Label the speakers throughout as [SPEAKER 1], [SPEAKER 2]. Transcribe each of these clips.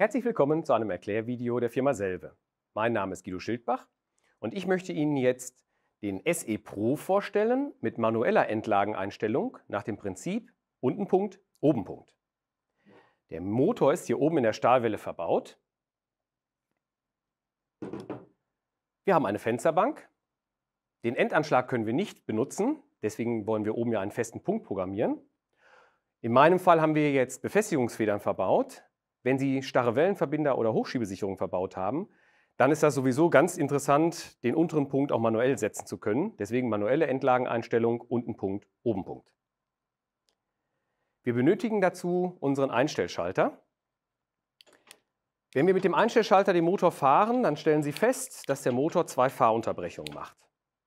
[SPEAKER 1] Herzlich willkommen zu einem Erklärvideo der Firma Selve. Mein Name ist Guido Schildbach und ich möchte Ihnen jetzt den SE Pro vorstellen mit manueller Endlageneinstellung nach dem Prinzip unten Punkt, oben Punkt. Der Motor ist hier oben in der Stahlwelle verbaut. Wir haben eine Fensterbank. Den Endanschlag können wir nicht benutzen, deswegen wollen wir oben ja einen festen Punkt programmieren. In meinem Fall haben wir jetzt Befestigungsfedern verbaut, wenn Sie starre Wellenverbinder oder Hochschiebesicherung verbaut haben, dann ist das sowieso ganz interessant, den unteren Punkt auch manuell setzen zu können. Deswegen manuelle Endlageneinstellung, unten Punkt, oben Punkt. Wir benötigen dazu unseren Einstellschalter. Wenn wir mit dem Einstellschalter den Motor fahren, dann stellen Sie fest, dass der Motor zwei Fahrunterbrechungen macht.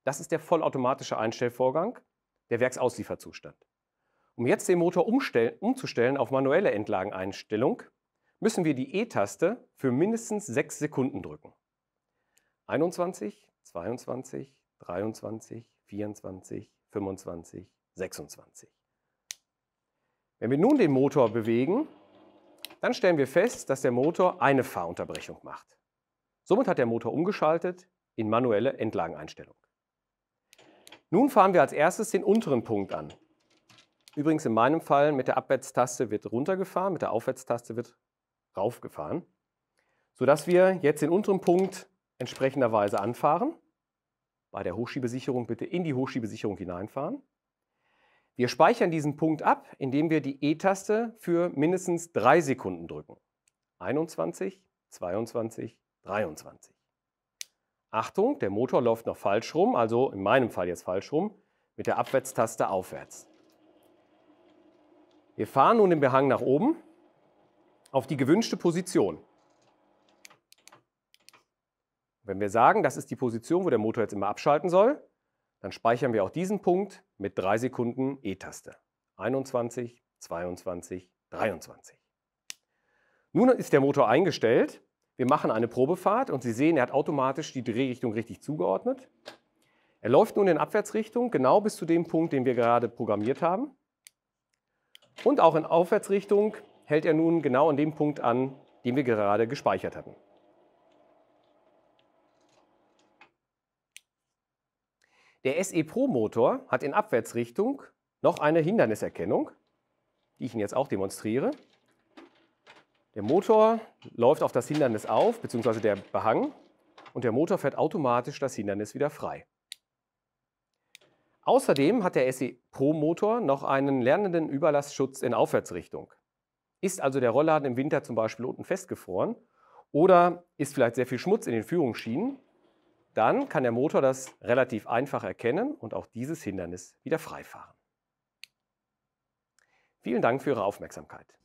[SPEAKER 1] Das ist der vollautomatische Einstellvorgang, der Werksauslieferzustand. Um jetzt den Motor umzustellen auf manuelle Endlageneinstellung, müssen wir die E-Taste für mindestens 6 Sekunden drücken. 21, 22, 23, 24, 25, 26. Wenn wir nun den Motor bewegen, dann stellen wir fest, dass der Motor eine Fahrunterbrechung macht. Somit hat der Motor umgeschaltet in manuelle Endlageneinstellung. Nun fahren wir als erstes den unteren Punkt an. Übrigens in meinem Fall mit der Abwärtstaste wird runtergefahren, mit der Aufwärtstaste wird raufgefahren, sodass wir jetzt den unteren Punkt entsprechenderweise anfahren. Bei der Hochschiebesicherung bitte in die Hochschiebesicherung hineinfahren. Wir speichern diesen Punkt ab, indem wir die E-Taste für mindestens drei Sekunden drücken. 21, 22, 23. Achtung, der Motor läuft noch falsch rum, also in meinem Fall jetzt falsch rum, mit der Abwärtstaste aufwärts. Wir fahren nun den Behang nach oben auf die gewünschte Position. Wenn wir sagen, das ist die Position, wo der Motor jetzt immer abschalten soll, dann speichern wir auch diesen Punkt mit 3 Sekunden E-Taste. 21, 22, 23. Nun ist der Motor eingestellt. Wir machen eine Probefahrt und Sie sehen, er hat automatisch die Drehrichtung richtig zugeordnet. Er läuft nun in Abwärtsrichtung, genau bis zu dem Punkt, den wir gerade programmiert haben. Und auch in Aufwärtsrichtung hält er nun genau an dem Punkt an, den wir gerade gespeichert hatten. Der SE Pro Motor hat in Abwärtsrichtung noch eine Hinderniserkennung, die ich Ihnen jetzt auch demonstriere. Der Motor läuft auf das Hindernis auf, beziehungsweise der Behang, und der Motor fährt automatisch das Hindernis wieder frei. Außerdem hat der SE Pro Motor noch einen lernenden Überlastschutz in Aufwärtsrichtung. Ist also der Rollladen im Winter zum Beispiel unten festgefroren oder ist vielleicht sehr viel Schmutz in den Führungsschienen, dann kann der Motor das relativ einfach erkennen und auch dieses Hindernis wieder freifahren. Vielen Dank für Ihre Aufmerksamkeit.